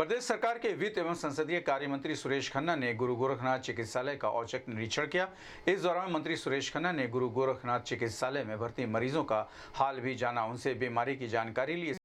प्रदेश सरकार के वित्त एवं संसदीय कार्य मंत्री सुरेश खन्ना ने गुरु गोरखनाथ चिकित्सालय का औचक निरीक्षण किया इस दौरान मंत्री सुरेश खन्ना ने गुरु गोरखनाथ चिकित्सालय में भर्ती मरीजों का हाल भी जाना उनसे बीमारी की जानकारी ली